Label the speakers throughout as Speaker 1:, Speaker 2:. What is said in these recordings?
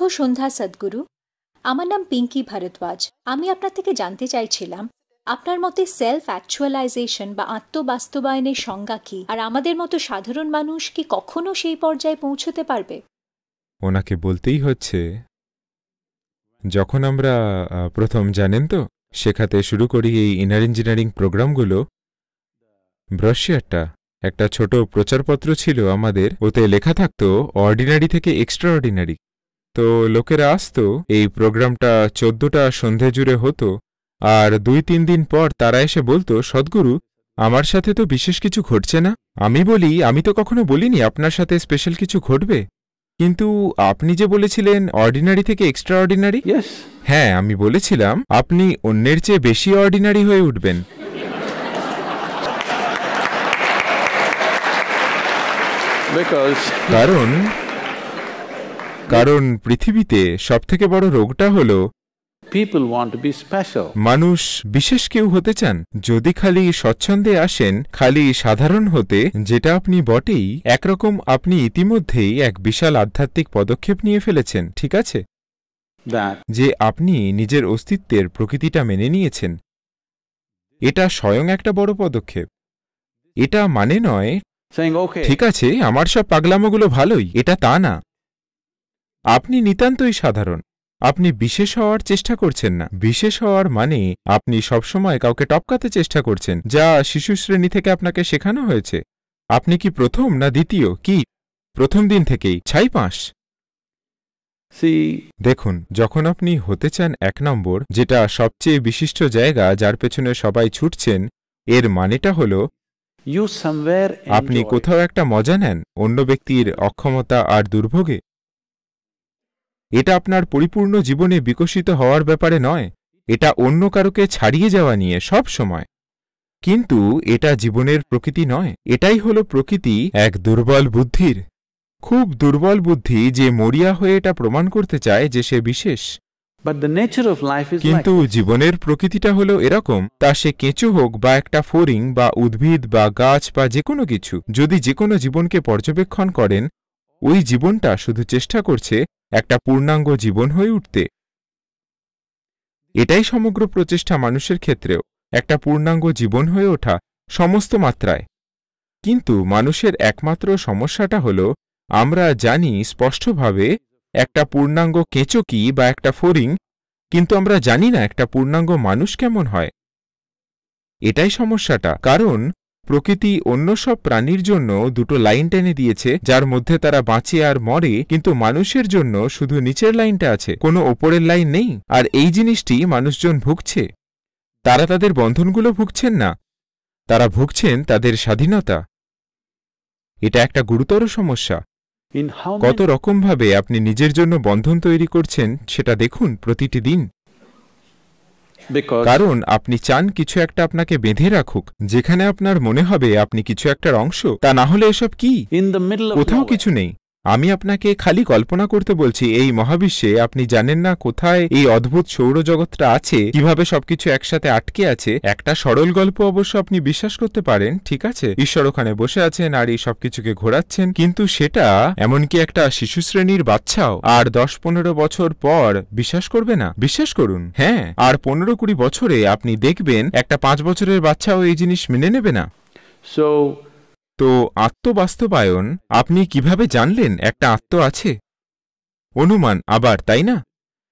Speaker 1: শুভ সন্ধ্যা সদ্গুরু আমার নাম পিঙ্কি ভারদ্বাজ আমি আপনার থেকে জানতে চাইছিলাম আপনার মতে সেলফ অ্যাকচুয়ালাইজেশন বা আত্মবাস্তবায়নের সংজ্ঞা কি আর আমাদের মতো সাধারণ মানুষ কি কখনো সেই পর্যায়ে পৌঁছতে পারবে ওনাকে বলতেই হচ্ছে যখন আমরা প্রথম জানেন তো শেখাতে শুরু করি এই ইনার ইঞ্জিনিয়ারিং প্রোগ্রামগুলো ব্রশিয়ারটা একটা ছোট প্রচারপত্র ছিল আমাদের ওতে লেখা থাকতো অর্ডিনারি থেকে এক্সট্রা অর্ডিনারি তো লোকেরা আসতো এই প্রোগ্রামটা চোদ্দটা সন্ধে জুড়ে হতো আর দুই তিন দিন পর তারা এসে বলতো সদ্গুরু আমার সাথে তো বিশেষ কিছু ঘটছে না আমি বলি আমি তো কখনো বলিনি আপনার সাথে স্পেশাল কিছু ঘটবে কিন্তু আপনি যে বলেছিলেন অর্ডিনারি থেকে এক্সট্রা অর্ডিনারি হ্যাঁ আমি বলেছিলাম আপনি অন্যের চেয়ে বেশি অর্ডিনারি হয়ে উঠবেন কারণ কারণ পৃথিবীতে সবথেকে বড় রোগটা হল মানুষ বিশেষ কেউ হতে চান যদি খালি স্বচ্ছন্দে আসেন খালি সাধারণ হতে যেটা আপনি বটেই একরকম আপনি ইতিমধ্যেই এক বিশাল আধ্যাত্মিক পদক্ষেপ নিয়ে ফেলেছেন ঠিক আছে যে আপনি নিজের অস্তিত্বের প্রকৃতিটা মেনে নিয়েছেন এটা স্বয়ং একটা বড় পদক্ষেপ এটা মানে নয় ঠিক আছে আমার সব পাগলামোগুলো ভালোই এটা তা না আপনি নিতান্তই সাধারণ আপনি বিশেষ হওয়ার চেষ্টা করছেন না বিশেষ হওয়ার মানে আপনি সবসময় কাউকে টপকাতে চেষ্টা করছেন যা শিশু শ্রেণী থেকে আপনাকে শেখানো হয়েছে আপনি কি প্রথম না দ্বিতীয় কি প্রথম দিন থেকেই ছাই পাঁশ দেখুন যখন আপনি হতে চান এক নম্বর যেটা সবচেয়ে বিশিষ্ট জায়গা যার পেছনে সবাই ছুটছেন এর মানেটা হল আপনি কোথাও একটা মজা নেন অন্য ব্যক্তির অক্ষমতা আর দুর্ভোগে এটা আপনার পরিপূর্ণ জীবনে বিকশিত হওয়ার ব্যাপারে নয় এটা অন্য কারোকে ছাড়িয়ে যাওয়া নিয়ে সব সময় কিন্তু এটা জীবনের প্রকৃতি নয় এটাই হল প্রকৃতি এক দুর্বল বুদ্ধির খুব দুর্বল বুদ্ধি যে মরিয়া হয়ে এটা প্রমাণ করতে চায় যে সে বিশেষ কিন্তু জীবনের প্রকৃতিটা হলো এরকম তা সে কেঁচো হোক বা একটা ফোরিং বা উদ্ভিদ বা গাছ বা যে কোনো কিছু যদি যে কোনো জীবনকে পর্যবেক্ষণ করেন ওই জীবনটা শুধু চেষ্টা করছে একটা পূর্ণাঙ্গ জীবন হয়ে উঠতে এটাই সমগ্র প্রচেষ্টা মানুষের ক্ষেত্রেও একটা পূর্ণাঙ্গ জীবন হয়ে ওঠা সমস্ত মাত্রায় কিন্তু মানুষের একমাত্র সমস্যাটা হল আমরা জানি স্পষ্টভাবে একটা পূর্ণাঙ্গ কেঁচো কি বা একটা ফোরিং কিন্তু আমরা জানি না একটা পূর্ণাঙ্গ মানুষ কেমন হয় এটাই সমস্যাটা কারণ প্রকৃতি অন্য সব প্রাণীর জন্য দুটো লাইন টেনে দিয়েছে যার মধ্যে তারা বাঁচে আর মরে কিন্তু মানুষের জন্য শুধু নিচের লাইনটা আছে কোনো ওপরের লাইন নেই আর এই জিনিসটি মানুষজন ভুগছে তারা তাদের বন্ধনগুলো ভুগছেন না তারা ভুগছেন তাদের স্বাধীনতা এটা একটা গুরুতর সমস্যা কত রকমভাবে আপনি নিজের জন্য বন্ধন তৈরি করছেন সেটা দেখুন প্রতিটি দিন কারণ আপনি চান কিছু একটা আপনাকে বেঁধে রাখুক যেখানে আপনার মনে হবে আপনি কিছু একটার অংশ তা না হলে এসব কি কোথাও কিছু নেই আমি আপনাকে খালি কল্পনা করতে বলছি এই মহাবিশ্বে আপনি জানেন না কোথায় এই অদ্ভুত সৌরজগৎটা আছে কিভাবে সবকিছু একসাথে আটকে আছে একটা সরল গল্প অবশ্য আপনি বিশ্বাস করতে পারেন ঠিক আছে ঈশ্বর ওখানে বসে আছেন আর এই সবকিছুকে ঘোরাচ্ছেন কিন্তু সেটা এমনকি একটা শিশু শ্রেণীর বাচ্চাও আর দশ পনেরো বছর পর বিশ্বাস করবে না বিশ্বাস করুন হ্যাঁ আর পনেরো কুড়ি বছরে আপনি দেখবেন একটা পাঁচ বছরের বাচ্চাও এই জিনিস মেনে নেবে না সো তো আত্মবাস্তবায়ন আপনি কিভাবে জানলেন একটা আত্ম আছে অনুমান আবার তাই না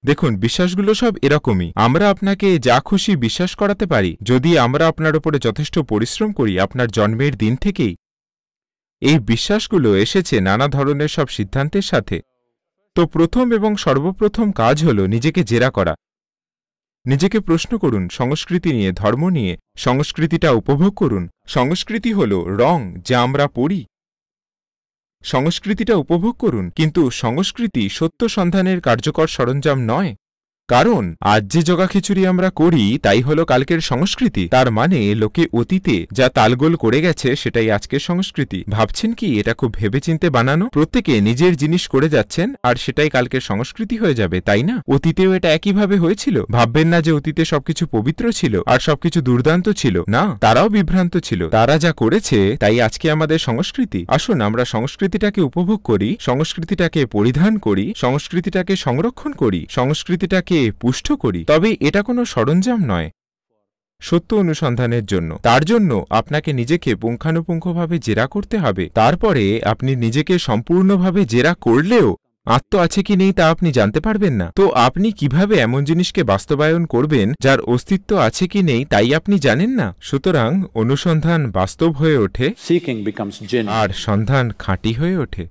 Speaker 1: দেখুন বিশ্বাসগুলো সব এরকমই আমরা আপনাকে যা খুশি বিশ্বাস করাতে পারি যদি আমরা আপনার ওপরে যথেষ্ট পরিশ্রম করি আপনার জন্মের দিন থেকেই এই বিশ্বাসগুলো এসেছে নানা ধরনের সব সিদ্ধান্তের সাথে তো প্রথম এবং সর্বপ্রথম কাজ হল নিজেকে জেরা করা নিজেকে প্রশ্ন করুন সংস্কৃতি নিয়ে ধর্ম নিয়ে সংস্কৃতিটা উপভোগ করুন সংস্কৃতি হল রং যা আমরা পড়ি সংস্কৃতিটা উপভোগ করুন কিন্তু সংস্কৃতি সত্য সন্ধানের কার্যকর সরঞ্জাম নয় কারণ আজ যে জগা খিচুড়ি আমরা করি তাই হলো কালকের সংস্কৃতি তার মানে লোকে অতীতে যা তালগোল করে গেছে সেটাই আজকের সংস্কৃতি ভাবছেন কি এটা খুব ভেবেচিন্তে বানানো প্রত্যেকে নিজের জিনিস করে যাচ্ছেন আর সেটাই কালকের সংস্কৃতি হয়ে যাবে তাই না অতীতেও এটা একইভাবে হয়েছিল ভাববেন না যে অতীতে সবকিছু পবিত্র ছিল আর সবকিছু দুর্দান্ত ছিল না তারাও বিভ্রান্ত ছিল তারা যা করেছে তাই আজকে আমাদের সংস্কৃতি আসুন আমরা সংস্কৃতিটাকে উপভোগ করি সংস্কৃতিটাকে পরিধান করি সংস্কৃতিটাকে সংরক্ষণ করি সংস্কৃতিটাকে তাকে পুষ্ট করি তবে এটা কোনো সরঞ্জাম নয় সত্য অনুসন্ধানের জন্য তার জন্য আপনাকে নিজেকে পুঙ্খানুপুঙ্খভাবে জেরা করতে হবে তারপরে আপনি নিজেকে সম্পূর্ণভাবে জেরা করলেও আত্ম আছে কি নেই তা আপনি জানতে পারবেন না তো আপনি কিভাবে এমন জিনিসকে বাস্তবায়ন করবেন যার অস্তিত্ব আছে কি নেই তাই আপনি জানেন না সুতরাং অনুসন্ধান বাস্তব হয়ে ওঠে আর সন্ধান খাঁটি হয়ে ওঠে